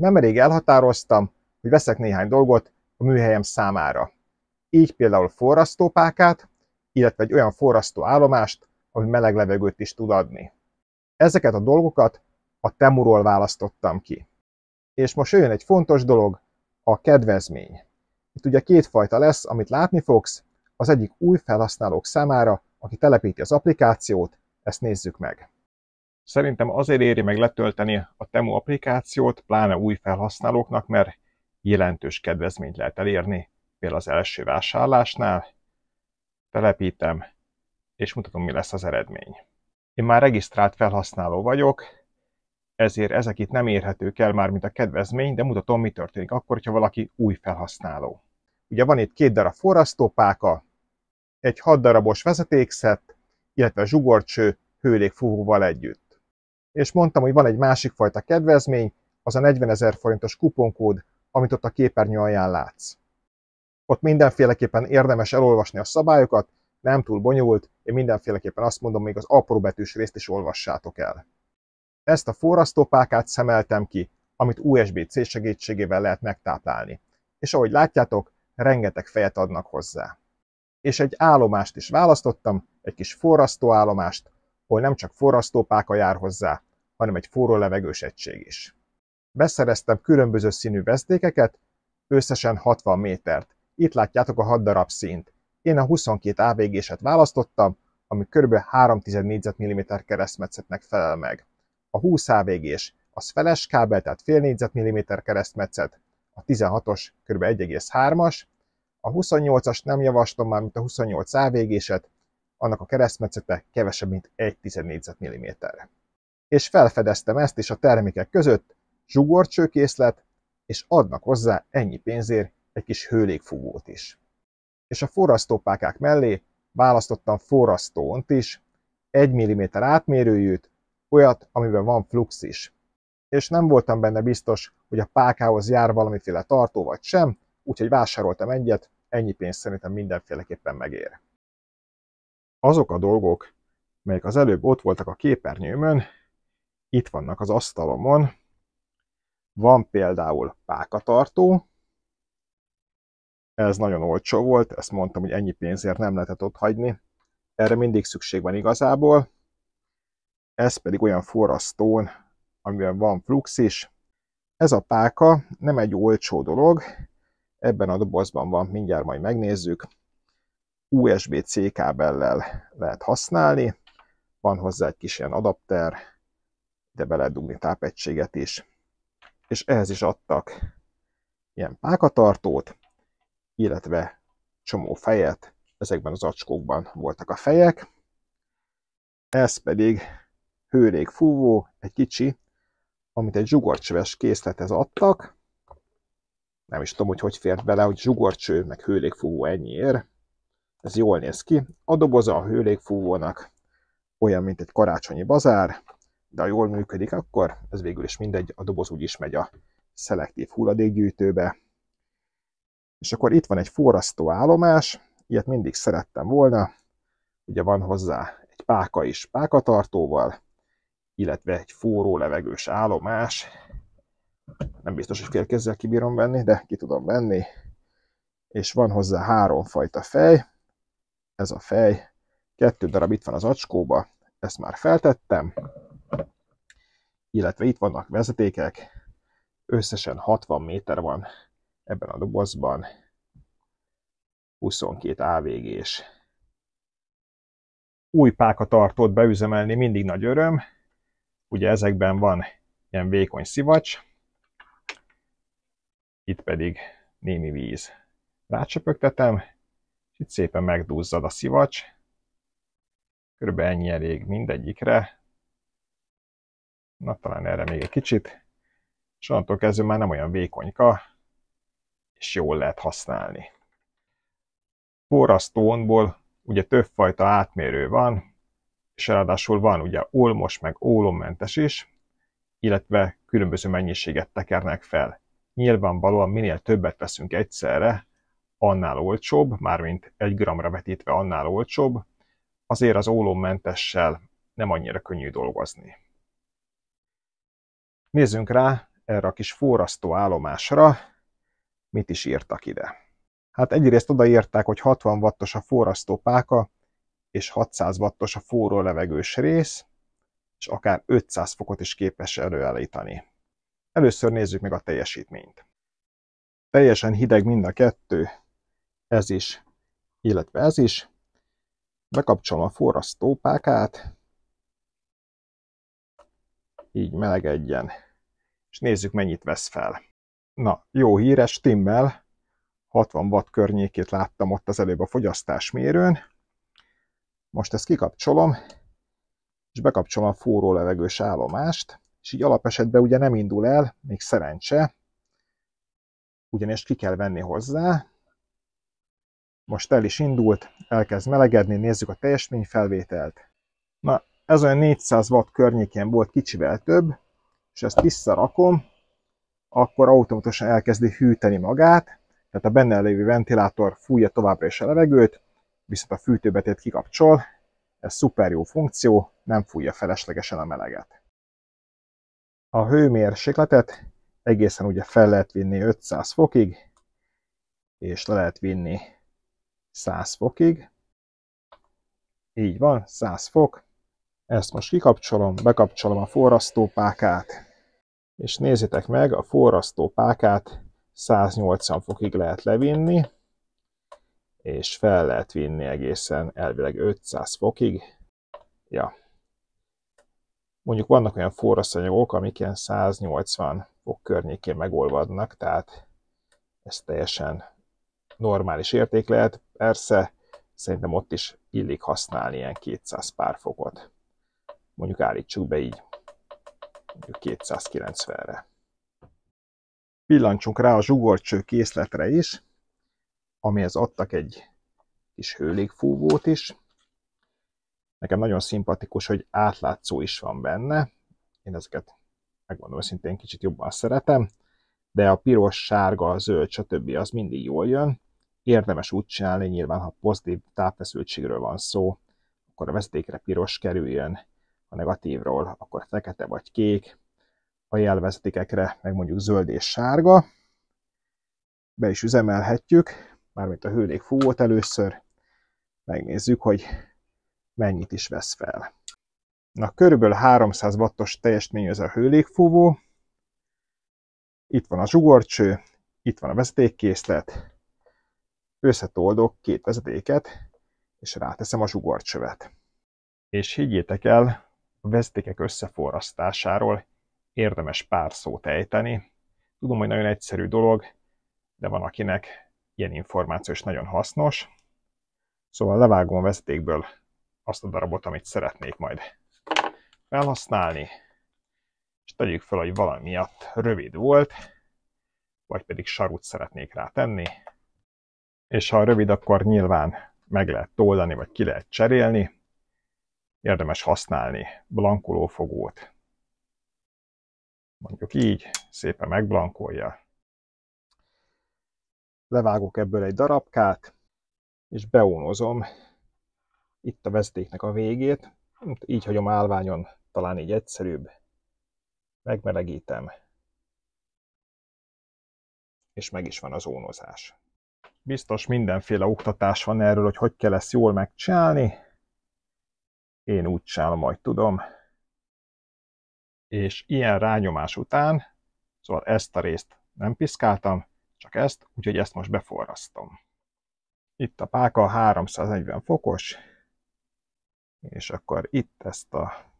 Nemrég elhatároztam, hogy veszek néhány dolgot a műhelyem számára. Így például forrasztópákát, illetve egy olyan forrasztóállomást, ami meleg levegőt is tud adni. Ezeket a dolgokat a Temuról választottam ki. És most jön egy fontos dolog, a kedvezmény. Itt ugye kétfajta lesz, amit látni fogsz, az egyik új felhasználók számára, aki telepíti az applikációt, ezt nézzük meg. Szerintem azért éri meg letölteni a Temu applikációt, pláne új felhasználóknak, mert jelentős kedvezményt lehet elérni, például az első vásárlásnál. Telepítem, és mutatom, mi lesz az eredmény. Én már regisztrált felhasználó vagyok, ezért ezek itt nem érhetők el már, mint a kedvezmény, de mutatom, mi történik akkor, ha valaki új felhasználó. Ugye van itt két darab forrasztópáka, egy hat darabos vezetékszett, illetve zsugorcső hőlékfúvóval együtt és mondtam, hogy van egy másik fajta kedvezmény, az a 40 ezer forintos kuponkód, amit ott a képernyő alján látsz. Ott mindenféleképpen érdemes elolvasni a szabályokat, nem túl bonyolult, én mindenféleképpen azt mondom, még az betűs részt is olvassátok el. Ezt a forrasztópákát szemeltem ki, amit USB-C segítségével lehet megtáplálni. És ahogy látjátok, rengeteg fejet adnak hozzá. És egy állomást is választottam, egy kis forrasztóállomást, hol nem csak forrasztópáka jár hozzá, hanem egy forró levegős egység is. Beszereztem különböző színű vesztékeket, összesen 60 métert. Itt látjátok a 6 darab színt. Én a 22 AVG-set választottam, ami kb. 3,4 mm keresztmetszetnek felel meg. A 20 AVG-s, az feles kábel, tehát fél négyzetmilliméter keresztmetszet, a 16-os kb. 1,3-as, a 28-as nem javaslom már, mint a 28 AVG-set, annak a keresztmetszete kevesebb, mint 1 négyzetmilliméterre és felfedeztem ezt is a termékek között, zsugorcsőkészlet, és adnak hozzá ennyi pénzért egy kis hőlégfúvót is. És a forrasztópákák mellé választottam forrasztóont is, 1 mm átmérőjűt, olyat, amiben van flux is. És nem voltam benne biztos, hogy a pákához jár valamiféle tartó vagy sem, úgyhogy vásároltam egyet, ennyi pénz szerintem mindenféleképpen megér. Azok a dolgok, melyek az előbb ott voltak a képernyőmön, itt vannak az asztalomon. Van például pákatartó, ez nagyon olcsó volt, ezt mondtam, hogy ennyi pénzért nem lehetett ott hagyni. Erre mindig szükség van igazából. Ez pedig olyan forrasztón, amiben van flux is. Ez a páka nem egy olcsó dolog, ebben a dobozban van, mindjárt majd megnézzük. USB-C kábellel lehet használni, van hozzá egy kis ilyen adapter, ide beledugni tápegységet is. És ehhez is adtak ilyen pákatartót, illetve csomó fejet, ezekben az acskókban voltak a fejek, ez pedig hőrég fúvó, egy kicsi, amit egy zsugorcsöves készlethez adtak, nem is tudom, hogy hogy fért bele, hogy zsugorcső, meg hőlékfúvó ennyiért. Ez jól néz ki. A doboza a hőlékfúvónak olyan, mint egy karácsonyi bazár, de ha jól működik, akkor ez végül is mindegy, a doboz úgyis megy a szelektív hulladékgyűjtőbe. És akkor itt van egy forrasztó állomás, ilyet mindig szerettem volna, ugye van hozzá egy páka is pákatartóval, illetve egy forró levegős állomás, nem biztos, hogy félkézzel kibírom venni, de ki tudom venni, és van hozzá három fajta fej, ez a fej, kettő darab itt van az acskóba, ezt már feltettem, illetve itt vannak vezetékek, összesen 60 méter van ebben a dobozban, 22 avg és Új pákatartót beüzemelni mindig nagy öröm, ugye ezekben van ilyen vékony szivacs, itt pedig némi víz. Rácsöpögtetem, és itt szépen megduzzad a szivacs, körülbelül ennyi elég mindegyikre, na talán erre még egy kicsit, és onnantól kezdve már nem olyan vékonyka, és jól lehet használni. Forrasztónból ugye többfajta átmérő van, és ráadásul van ugye olmos meg ólommentes is, illetve különböző mennyiséget tekernek fel. Nyilvánvalóan minél többet veszünk egyszerre, annál olcsóbb, mármint egy gramra vetítve annál olcsóbb, azért az ólommentessel nem annyira könnyű dolgozni. Nézzünk rá erre a kis forrasztó állomásra, mit is írtak ide. Hát egyrészt odaírták, hogy 60 wattos a forrasztó páka, és 600 wattos a forró levegős rész, és akár 500 fokot is képes előállítani. Először nézzük meg a teljesítményt. Teljesen hideg mind a kettő, ez is, illetve ez is. Bekapcsolom a forrasztópákát, így melegedjen. És nézzük, mennyit vesz fel. Na, jó híres timmel 60 watt környékét láttam ott az előbb a fogyasztásmérőn. Most ezt kikapcsolom, és bekapcsolom a forró levegős állomást, és így alapesetben ugye nem indul el, még szerencse, ugyanis ki kell venni hozzá. Most el is indult, elkezd melegedni, nézzük a teljesményfelvételt. Na, ez olyan 400 watt környékén volt kicsivel több, és ezt visszarakom, akkor automatikusan elkezdi hűteni magát, tehát a benne lévő ventilátor fújja továbbra is a levegőt, viszont a fűtőbetét kikapcsol, ez szuper jó funkció, nem fújja feleslegesen a meleget. A hőmérsékletet egészen ugye fel lehet vinni 500 fokig, és le lehet vinni 100 fokig. Így van, 100 fok, ezt most kikapcsolom, bekapcsolom a forrasztópákát, és nézzétek meg, a forrasztópákát 180 fokig lehet levinni, és fel lehet vinni egészen elvileg 500 fokig. Ja. Mondjuk vannak olyan forraszanyagok, amik ilyen 180 fok környékén megolvadnak, tehát ez teljesen normális érték lehet. Persze, szerintem ott is illik használni ilyen 200 pár fokot mondjuk állítsuk be így, mondjuk 290-re. Pillancsunk rá a zsugorcső készletre is, amihez adtak egy kis hőlégfúvót is. Nekem nagyon szimpatikus, hogy átlátszó is van benne. Én ezeket megmondom szintén kicsit jobban szeretem, de a piros, sárga, zöld, stb. az mindig jól jön. Érdemes úgy csinálni, nyilván ha pozitív tápfeszültségről van szó, akkor a vezetékre piros kerüljön, a negatívról, akkor fekete vagy kék, a jelvezetikekre meg mondjuk zöld és sárga. Be is üzemelhetjük, mármint a hőlék fúvót először, megnézzük, hogy mennyit is vesz fel. Na, körülbelül 300 wattos teljesítmény ez a hőlékfúvó. Itt van a zsugorcső, itt van a vezetékkészlet. Összetoldok két vezetéket, és ráteszem a zsugorcsövet. És higgyétek el, a vezetékek összeforrasztásáról érdemes pár szót ejteni. Tudom, hogy nagyon egyszerű dolog, de van akinek ilyen információ is nagyon hasznos. Szóval levágom a vezetékből azt a darabot, amit szeretnék majd felhasználni, és tegyük fel, hogy valami miatt rövid volt, vagy pedig sarut szeretnék rá tenni, és ha rövid, akkor nyilván meg lehet toldani, vagy ki lehet cserélni, érdemes használni blankolófogót. Mondjuk így, szépen megblankolja. Levágok ebből egy darabkát, és beónozom itt a vezetéknek a végét. Így hagyom állványon, talán így egyszerűbb. Megmelegítem. És meg is van az ónozás. Biztos mindenféle oktatás van erről, hogy hogy kell ezt jól megcsinálni, én úgy sem, majd tudom. És ilyen rányomás után, szóval ezt a részt nem piszkáltam, csak ezt, úgyhogy ezt most beforrasztom. Itt a páka 340 fokos, és akkor itt ezt a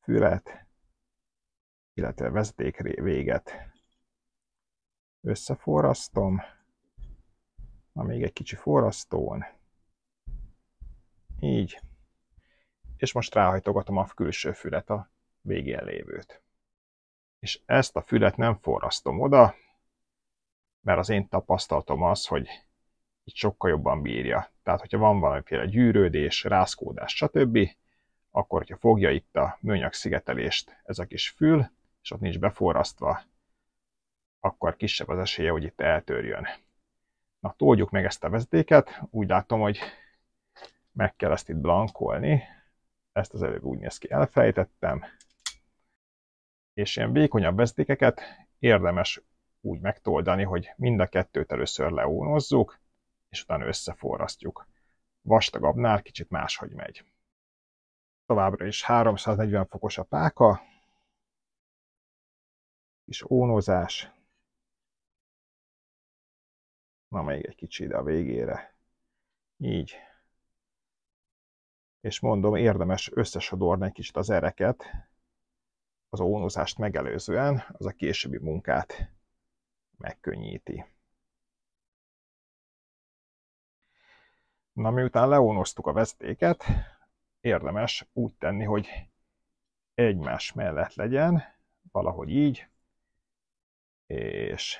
fület, illetve vezeték véget összeforrasztom, na még egy kicsi forrasztón, így, és most ráhajtogatom a külső fület, a végén lévőt. És ezt a fület nem forrasztom oda, mert az én tapasztalatom az, hogy így sokkal jobban bírja. Tehát, hogyha van valamiféle gyűrődés, rázkódás, stb., akkor, hogyha fogja itt a műanyag szigetelést ez a kis fül, és ott nincs beforrasztva, akkor kisebb az esélye, hogy itt eltörjön. Na, toljuk meg ezt a vezetéket, úgy látom, hogy meg kell ezt itt blankolni, ezt az előbb úgy néz ki, elfelejtettem, és ilyen vékonyabb vezetékeket érdemes úgy megtoldani, hogy mind a kettőt először leónozzuk, és utána összeforrasztjuk. Vastagabbnál kicsit máshogy megy. Továbbra is 340 fokos a páka, kis ónozás, na még egy kicsi ide a végére, így és mondom, érdemes összesodorni egy kicsit az ereket, az ónozást megelőzően, az a későbbi munkát megkönnyíti. Na, miután leónoztuk a vezetéket, érdemes úgy tenni, hogy egymás mellett legyen, valahogy így, és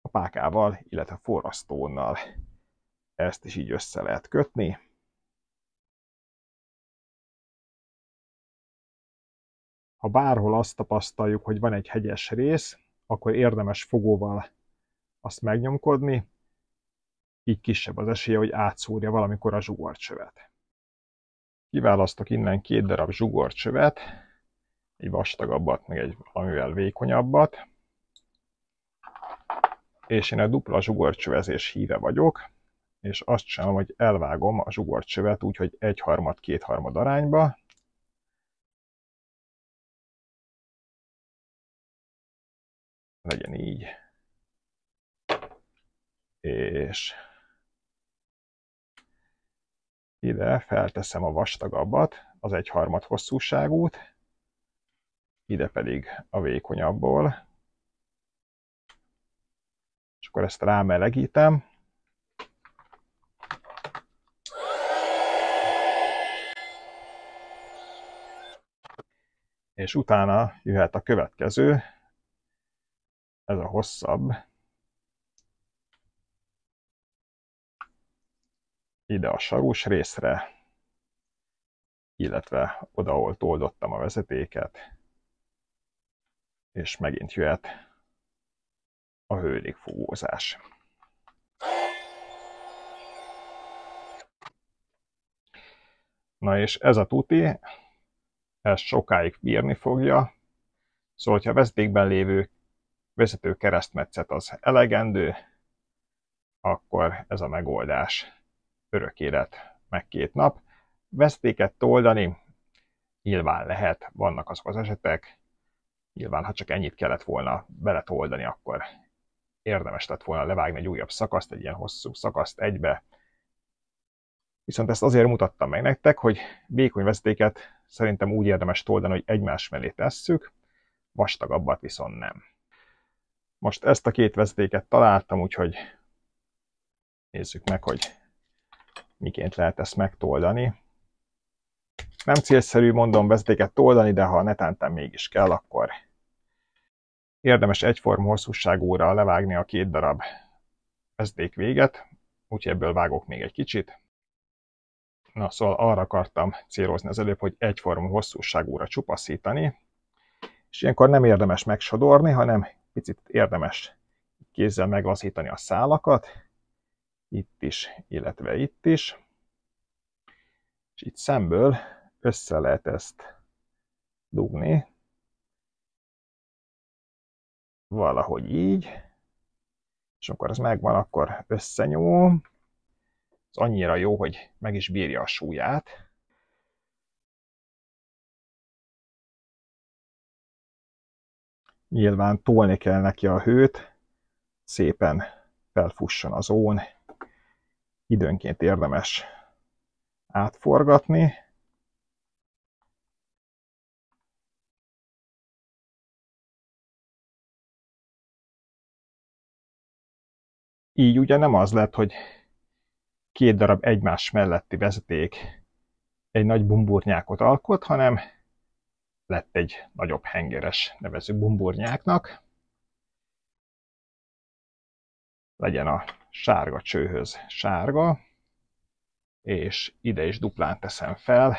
a pákával, illetve a forrasztónnal ezt is így össze lehet kötni. ha bárhol azt tapasztaljuk, hogy van egy hegyes rész, akkor érdemes fogóval azt megnyomkodni, így kisebb az esélye, hogy átszúrja valamikor a zsugorcsövet. Kiválasztok innen két darab zsugorcsövet, egy vastagabbat, meg egy valamivel vékonyabbat, és én a dupla zsugorcsövezés híve vagyok, és azt csinálom, hogy elvágom a zsugorcsövet úgy, hogy egyharmad-kétharmad arányba, legyen így. És ide felteszem a vastagabbat, az egy harmad hosszúságút, ide pedig a vékonyabbból, és akkor ezt rámelegítem. És utána jöhet a következő, ez a hosszabb. Ide a sarús részre, illetve oda, ahol toldottam a vezetéket, és megint jöhet a hőrékfúvózás. Na és ez a tuti, ez sokáig bírni fogja, szóval ha vezetékben lévő vezető keresztmetszet az elegendő, akkor ez a megoldás örök élet meg két nap. Vesztéket toldani nyilván lehet, vannak azok az esetek, nyilván ha csak ennyit kellett volna beletoldani, akkor érdemes lett volna levágni egy újabb szakaszt, egy ilyen hosszú szakaszt egybe. Viszont ezt azért mutattam meg nektek, hogy vékony vezetéket szerintem úgy érdemes toldani, hogy egymás mellé tesszük, vastagabbat viszont nem. Most ezt a két vezetéket találtam, úgyhogy nézzük meg, hogy miként lehet ezt megtoldani. Nem célszerű, mondom, vezetéket toldani, de ha netántán mégis kell, akkor érdemes egyforma hosszúságúra levágni a két darab vezeték véget, úgyhogy ebből vágok még egy kicsit. Na, szóval arra akartam célozni az előbb, hogy egyforma hosszúságúra csupaszítani, és ilyenkor nem érdemes megsodorni, hanem picit érdemes kézzel meglazítani a szálakat, itt is, illetve itt is. És itt szemből össze lehet ezt dugni, valahogy így, és amikor ez megvan, akkor összenyom. Ez annyira jó, hogy meg is bírja a súlyát. Nyilván tolni kell neki a hőt, szépen felfusson az ón. Időnként érdemes átforgatni. Így ugye nem az lett, hogy két darab egymás melletti vezeték egy nagy bumburnyákot alkot, hanem lett egy nagyobb hengeres, nevező bumburnyáknak. Legyen a sárga csőhöz sárga, és ide is duplán teszem fel.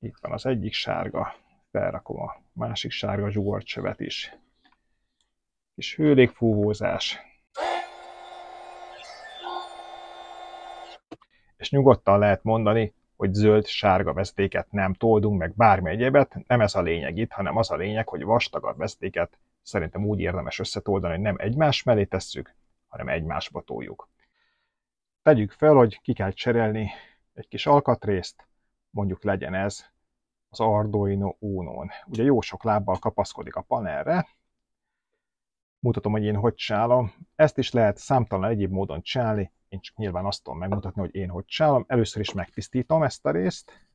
Itt van az egyik sárga, felrakom a másik sárga zsugorcsövet is. És hőlékfúvózás. És nyugodtan lehet mondani, hogy zöld-sárga vesztéket nem toldunk, meg bármi egyebet, nem ez a lényeg itt, hanem az a lényeg, hogy vastagabb vesztéket szerintem úgy érdemes összetoldani, hogy nem egymás mellé tesszük, hanem egymásba toljuk. Tegyük fel, hogy ki kell cserélni egy kis alkatrészt, mondjuk legyen ez az Arduino Uno-n. Ugye jó sok lábbal kapaszkodik a panelre, mutatom, hogy én hogy csálom. Ezt is lehet számtalan egyéb módon csinálni, én csak nyilván azt tudom megmutatni, hogy én hogy csinálom. Először is megtisztítom ezt a részt.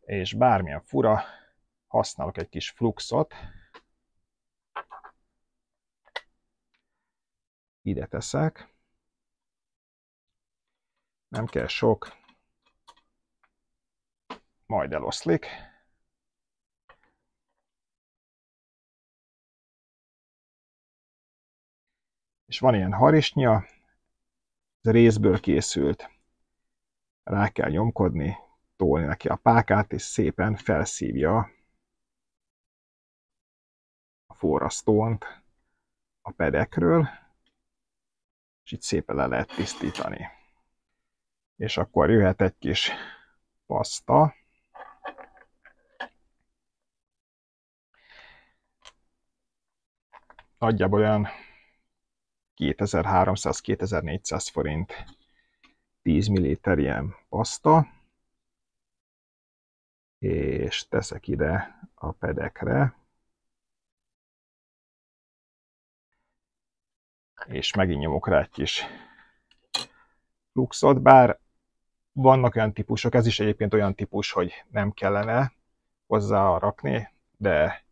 És bármilyen fura, használok egy kis fluxot. Ide teszek. Nem kell sok. Majd eloszlik. és van ilyen harisnya, ez részből készült. Rá kell nyomkodni, tolni neki a pákát, és szépen felszívja a forrasztónt a pedekről, és itt szépen le lehet tisztítani. És akkor jöhet egy kis paszta, nagyjából olyan 2300-2400 forint 10 ml ilyen paszta, és teszek ide a pedekre, és megint nyomok rá egy kis luxot, bár vannak olyan típusok, ez is egyébként olyan típus, hogy nem kellene hozzá rakni, de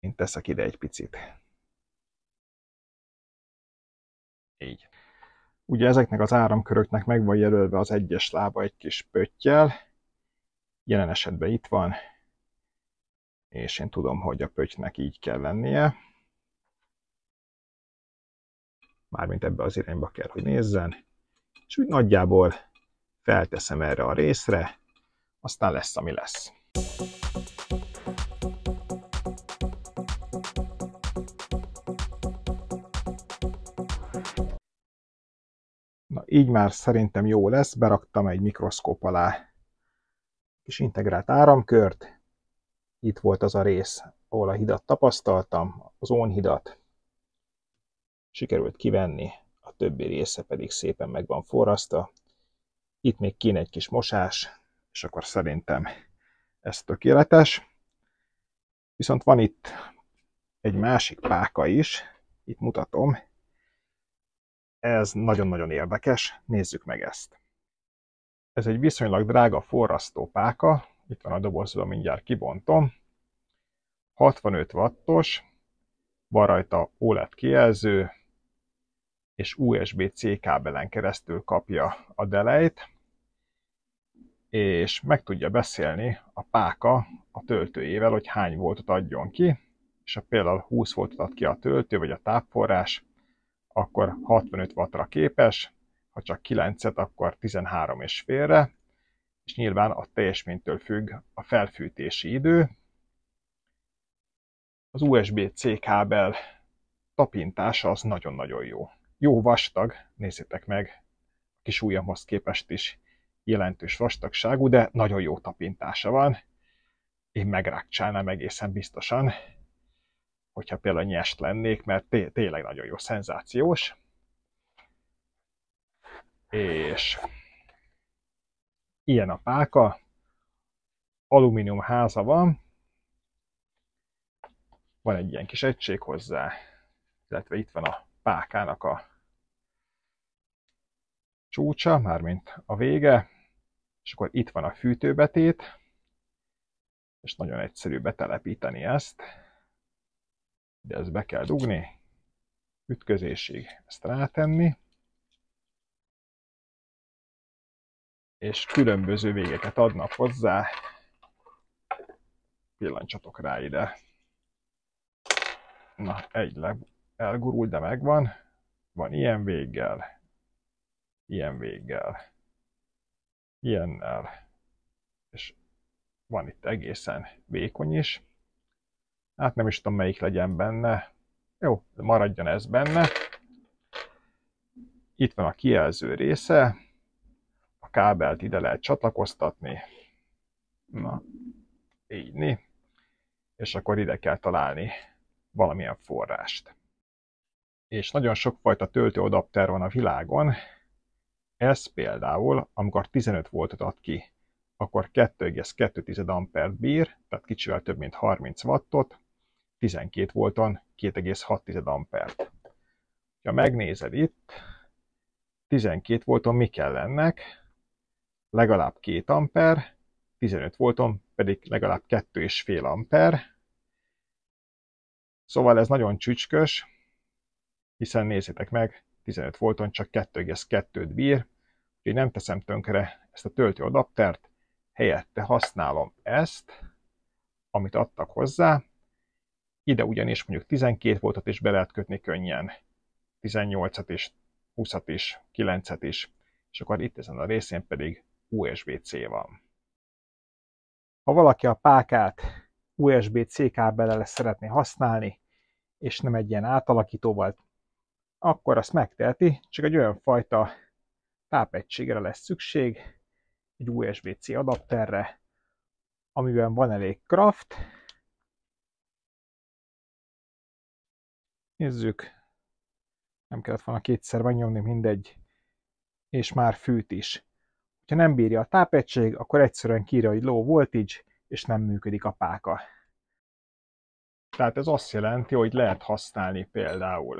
én teszek ide egy picit. Így. Ugye ezeknek az áramköröknek meg van jelölve az egyes lába egy kis pöttyel, jelen esetben itt van, és én tudom, hogy a pöttynek így kell lennie. Mármint ebbe az irányba kell, hogy nézzen. És úgy nagyjából felteszem erre a részre, aztán lesz, ami lesz. így már szerintem jó lesz, beraktam egy mikroszkóp alá kis integrált áramkört, itt volt az a rész, ahol a hidat tapasztaltam, az ónhidat, sikerült kivenni, a többi része pedig szépen meg van forrasztva, itt még kéne egy kis mosás, és akkor szerintem ez tökéletes. Viszont van itt egy másik páka is, itt mutatom, ez nagyon-nagyon érdekes, nézzük meg ezt. Ez egy viszonylag drága forrasztó páka, itt van a dobozban, mindjárt kibontom. 65 wattos, van rajta OLED kijelző, és USB-C kábelen keresztül kapja a delejt, és meg tudja beszélni a páka a töltőjével, hogy hány voltot adjon ki, és ha például 20 voltot ad ki a töltő vagy a tápforrás, akkor 65 wattra képes, ha csak 9-et, akkor 13 és félre, és nyilván a teljesménytől függ a felfűtési idő. Az USB-C kábel tapintása az nagyon-nagyon jó. Jó vastag, nézzétek meg, a kis ujjamhoz képest is jelentős vastagságú, de nagyon jó tapintása van. Én megrákcsálnám egészen biztosan hogyha például nyest lennék, mert té- tényleg nagyon jó, szenzációs. És ilyen a páka, alumínium háza van, van egy ilyen kis egység hozzá, illetve itt van a pákának a csúcsa, mármint a vége, és akkor itt van a fűtőbetét, és nagyon egyszerű betelepíteni ezt de ezt be kell dugni, ütközésig ezt rátenni, és különböző végeket adnak hozzá, pillancsatok rá ide. Na, egy le, elgurul, de megvan. Van ilyen véggel, ilyen véggel, ilyennel, és van itt egészen vékony is. Hát nem is tudom, melyik legyen benne. Jó, maradjon ez benne. Itt van a kijelző része. A kábelt ide lehet csatlakoztatni. Na, így. Né? És akkor ide kell találni valamilyen forrást. És nagyon sokfajta töltőadapter van a világon. Ez például, amikor 15 voltot ad ki, akkor 2,2 ampert bír, tehát kicsivel több mint 30 wattot, 12 volton 2,6 ampert. Ha megnézed itt, 12 volton mi kell ennek? Legalább 2 amper, 15 volton pedig legalább 2,5 amper. Szóval ez nagyon csücskös, hiszen nézzétek meg, 15 volton csak 2,2-t bír, úgyhogy nem teszem tönkre ezt a töltőadaptert, helyette használom ezt, amit adtak hozzá, ide ugyanis mondjuk 12 voltat is be lehet kötni könnyen, 18-at is, 20-at is, 9-et is, és akkor itt ezen a részén pedig USB-C van. Ha valaki a pákát USB-C kábellel szeretné használni, és nem egy ilyen átalakítóval, akkor azt megteheti, csak egy olyan fajta tápegységre lesz szükség, egy USB-C adapterre, amiben van elég kraft, Nézzük. Nem kellett volna kétszer megnyomni, mindegy. És már fűt is. Ha nem bírja a tápegység, akkor egyszerűen kírja, hogy low voltage, és nem működik a páka. Tehát ez azt jelenti, hogy lehet használni például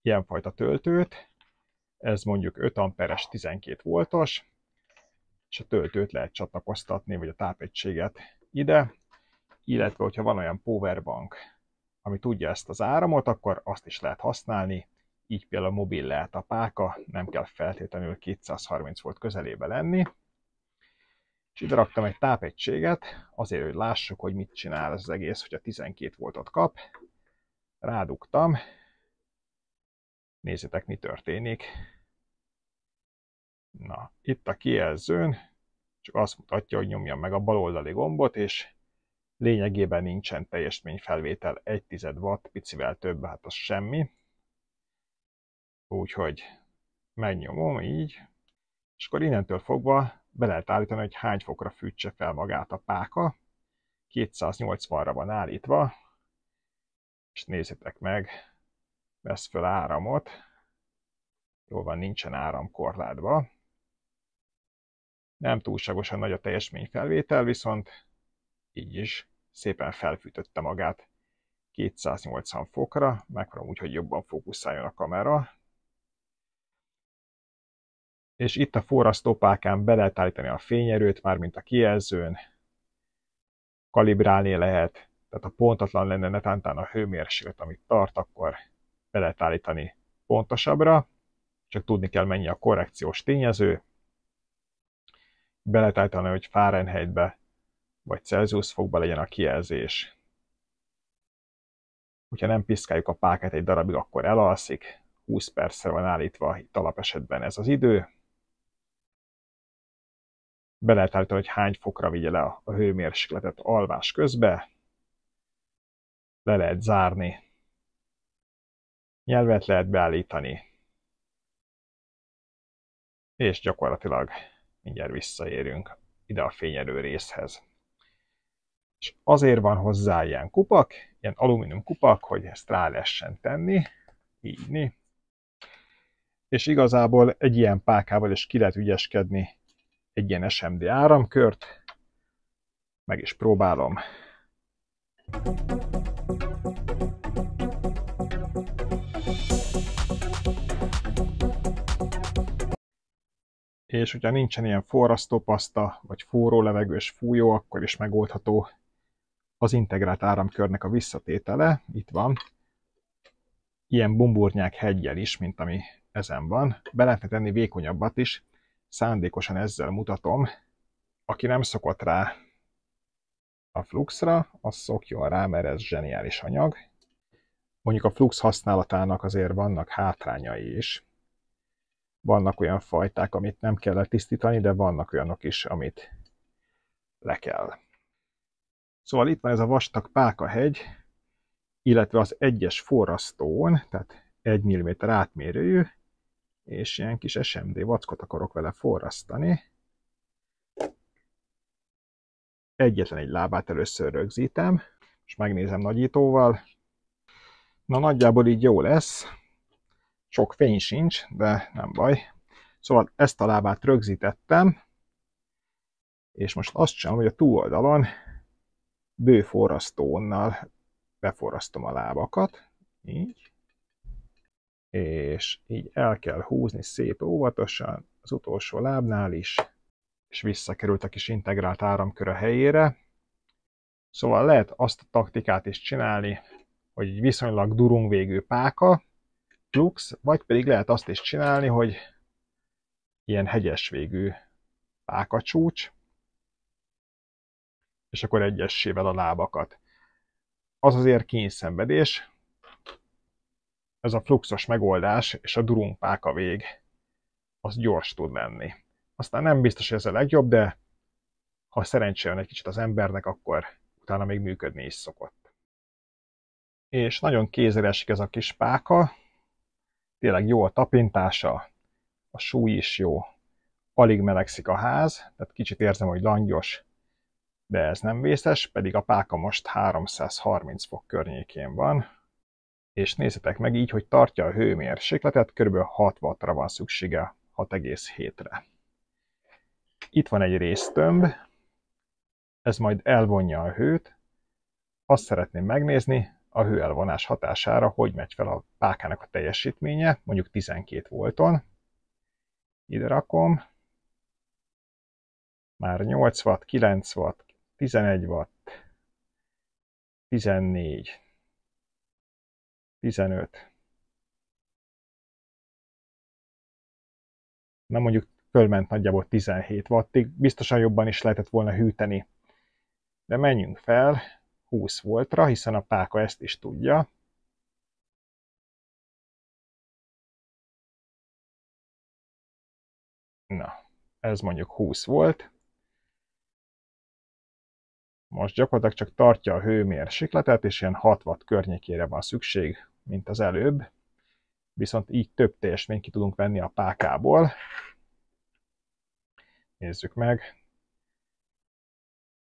ilyenfajta töltőt, ez mondjuk 5 amperes 12 voltos, és a töltőt lehet csatlakoztatni, vagy a tápegységet ide, illetve hogyha van olyan powerbank, ami tudja ezt az áramot, akkor azt is lehet használni, így például a mobil lehet a páka, nem kell feltétlenül 230 volt közelébe lenni. És ide raktam egy tápegységet, azért, hogy lássuk, hogy mit csinál ez az egész, hogyha 12 voltot kap. Rádugtam, nézzétek, mi történik. Na, itt a kijelzőn csak azt mutatja, hogy nyomjam meg a baloldali gombot, és Lényegében nincsen teljesítményfelvétel, egy tized watt, picivel több, hát az semmi. Úgyhogy megnyomom így, és akkor innentől fogva be lehet állítani, hogy hány fokra fűtse fel magát a páka. 280-ra van állítva, és nézzétek meg, vesz föl áramot, jól van, nincsen áramkorlátba. Nem túlságosan nagy a teljesményfelvétel, viszont így is, szépen felfűtötte magát. 280 fokra, megpróbálom úgy, hogy jobban fókuszáljon a kamera. És itt a forrasztópákán be lehet állítani a fényerőt, mármint a kijelzőn, kalibrálni lehet, tehát ha pontatlan lenne netántán a hőmérséklet, amit tart, akkor be lehet állítani pontosabbra, csak tudni kell mennyi a korrekciós tényező, be lehet állítani, hogy Fahrenheitbe vagy Celsius fokban legyen a kijelzés. Hogyha nem piszkáljuk a pákát egy darabig, akkor elalszik. 20 percre van állítva itt alapesetben ez az idő. Be lehet állítani, hogy hány fokra vigye le a hőmérsékletet alvás közbe. Le lehet zárni. Nyelvet lehet beállítani. És gyakorlatilag mindjárt visszaérünk ide a fényerő részhez és azért van hozzá ilyen kupak, ilyen alumínium kupak, hogy ezt rá lehessen tenni, így, és igazából egy ilyen pákával is ki lehet ügyeskedni egy ilyen SMD áramkört, meg is próbálom. És hogyha nincsen ilyen forrasztópaszta, vagy forró levegős fújó, akkor is megoldható az integrált áramkörnek a visszatétele, itt van, ilyen bumburnyák hegyel is, mint ami ezen van. Be lehetne tenni vékonyabbat is, szándékosan ezzel mutatom. Aki nem szokott rá a fluxra, az szokjon rá, mert ez zseniális anyag. Mondjuk a flux használatának azért vannak hátrányai is. Vannak olyan fajták, amit nem kell tisztítani, de vannak olyanok is, amit le kell. Szóval itt van ez a vastag pákahegy, illetve az egyes forrasztón, tehát 1 mm átmérőjű, és ilyen kis SMD vackot akarok vele forrasztani. Egyetlen egy lábát először rögzítem, és megnézem nagyítóval. Na nagyjából így jó lesz. Sok fény sincs, de nem baj. Szóval ezt a lábát rögzítettem, és most azt csinálom, hogy a túloldalon bőforrasztónnal beforrasztom a lábakat, így, és így el kell húzni szép óvatosan, az utolsó lábnál is, és visszakerült a kis integrált áramkör a helyére. Szóval lehet azt a taktikát is csinálni, hogy egy viszonylag durung végű páka, flux, vagy pedig lehet azt is csinálni, hogy ilyen hegyes végű pákacsúcs, és akkor egyessével a lábakat. Az azért kényszenvedés, ez a fluxos megoldás és a a vég, az gyors tud lenni. Aztán nem biztos, hogy ez a legjobb, de ha szerencsé van egy kicsit az embernek, akkor utána még működni is szokott. És nagyon kézre esik ez a kis páka, tényleg jó a tapintása, a súly is jó, alig melegszik a ház, tehát kicsit érzem, hogy langyos, de ez nem vészes, pedig a páka most 330 fok környékén van, és nézzetek meg így, hogy tartja a hőmérsékletet, kb. 6 wattra van szüksége 6,7-re. Itt van egy résztömb, ez majd elvonja a hőt, azt szeretném megnézni, a hőelvonás hatására, hogy megy fel a pákának a teljesítménye, mondjuk 12 volton. Ide rakom, már 8 watt, 9 watt, 11 watt, 14, 15. Na mondjuk fölment nagyjából 17 wattig, biztosan jobban is lehetett volna hűteni. De menjünk fel 20 voltra, hiszen a páka ezt is tudja. Na, ez mondjuk 20 volt. Most gyakorlatilag csak tartja a hőmérsékletet, és ilyen 6 watt környékére van szükség, mint az előbb. Viszont így több teljesmény ki tudunk venni a pákából. Nézzük meg.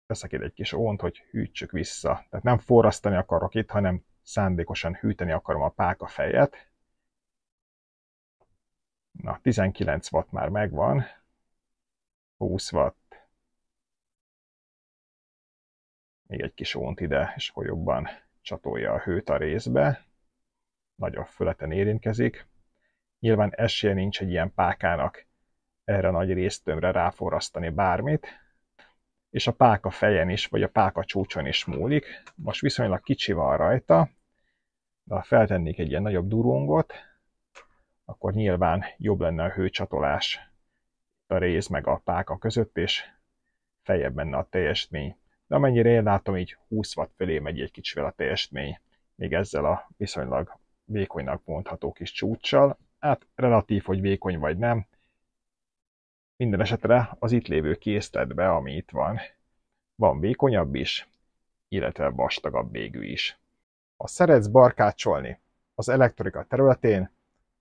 Teszek egy kis ont, hogy hűtsük vissza. Tehát nem forrasztani akarok itt, hanem szándékosan hűteni akarom a páka fejet. Na, 19 watt már megvan. 20 watt, még egy kis ónt ide, és akkor jobban csatolja a hőt a részbe, nagyobb fületen érintkezik. Nyilván esélye nincs egy ilyen pákának erre a nagy résztömre ráforrasztani bármit, és a páka fejen is, vagy a páka csúcson is múlik. Most viszonylag kicsi van rajta, de ha feltennék egy ilyen nagyobb durongot, akkor nyilván jobb lenne a hőcsatolás a rész meg a páka között, és feljebb menne a teljesítmény de amennyire én látom, így 20 watt fölé megy egy kicsivel a teljesítmény, még ezzel a viszonylag vékonynak mondható kis csúcssal. Hát relatív, hogy vékony vagy nem, minden esetre az itt lévő készletbe, ami itt van, van vékonyabb is, illetve vastagabb végű is. Ha szeretsz barkácsolni az elektronika területén,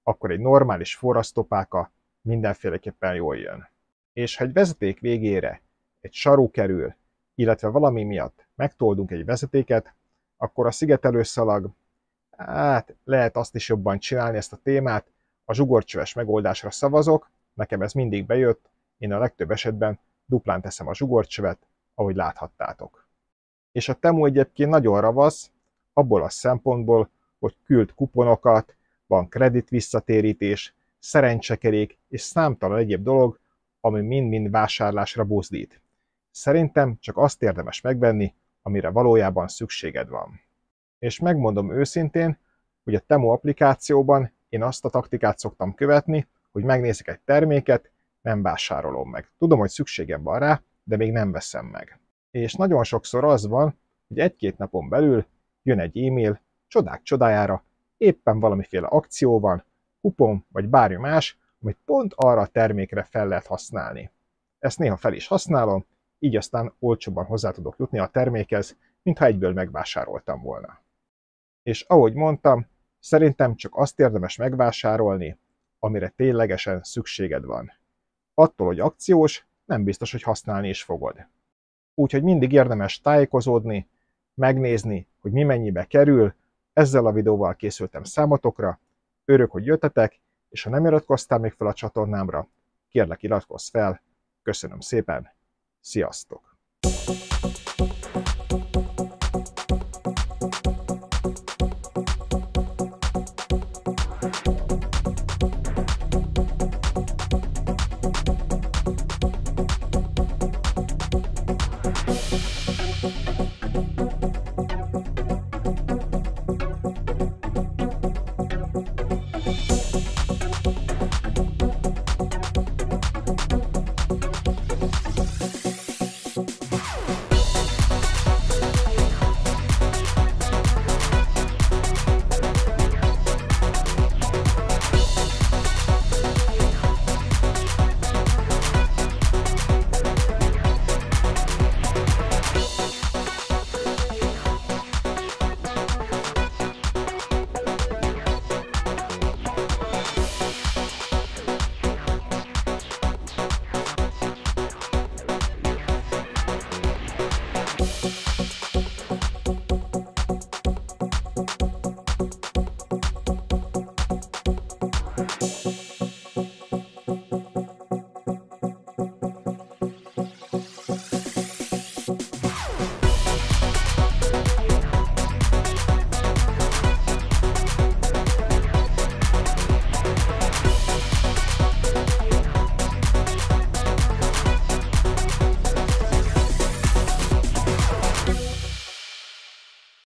akkor egy normális forrasztopáka mindenféleképpen jól jön. És ha egy vezeték végére egy saru kerül, illetve valami miatt megtoldunk egy vezetéket, akkor a szigetelőszalag, hát lehet azt is jobban csinálni ezt a témát, a zsugorcsöves megoldásra szavazok, nekem ez mindig bejött, én a legtöbb esetben duplán teszem a zsugorcsövet, ahogy láthattátok. És a Temu egyébként nagyon ravasz, abból a szempontból, hogy küld kuponokat, van kredit visszatérítés, szerencsekerék és számtalan egyéb dolog, ami mind-mind vásárlásra buzdít. Szerintem csak azt érdemes megvenni, amire valójában szükséged van. És megmondom őszintén, hogy a Temo applikációban én azt a taktikát szoktam követni, hogy megnézek egy terméket, nem vásárolom meg. Tudom, hogy szükségem van rá, de még nem veszem meg. És nagyon sokszor az van, hogy egy-két napon belül jön egy e-mail, csodák csodájára, éppen valamiféle akció van, kupon vagy bármi más, amit pont arra a termékre fel lehet használni. Ezt néha fel is használom, így aztán olcsóban hozzá tudok jutni a termékhez, mintha egyből megvásároltam volna. És ahogy mondtam, szerintem csak azt érdemes megvásárolni, amire ténylegesen szükséged van. Attól, hogy akciós, nem biztos, hogy használni is fogod. Úgyhogy mindig érdemes tájékozódni, megnézni, hogy mi mennyibe kerül, ezzel a videóval készültem számotokra, örök, hogy jöttetek, és ha nem iratkoztál még fel a csatornámra, kérlek iratkozz fel, köszönöm szépen, Sziasztok!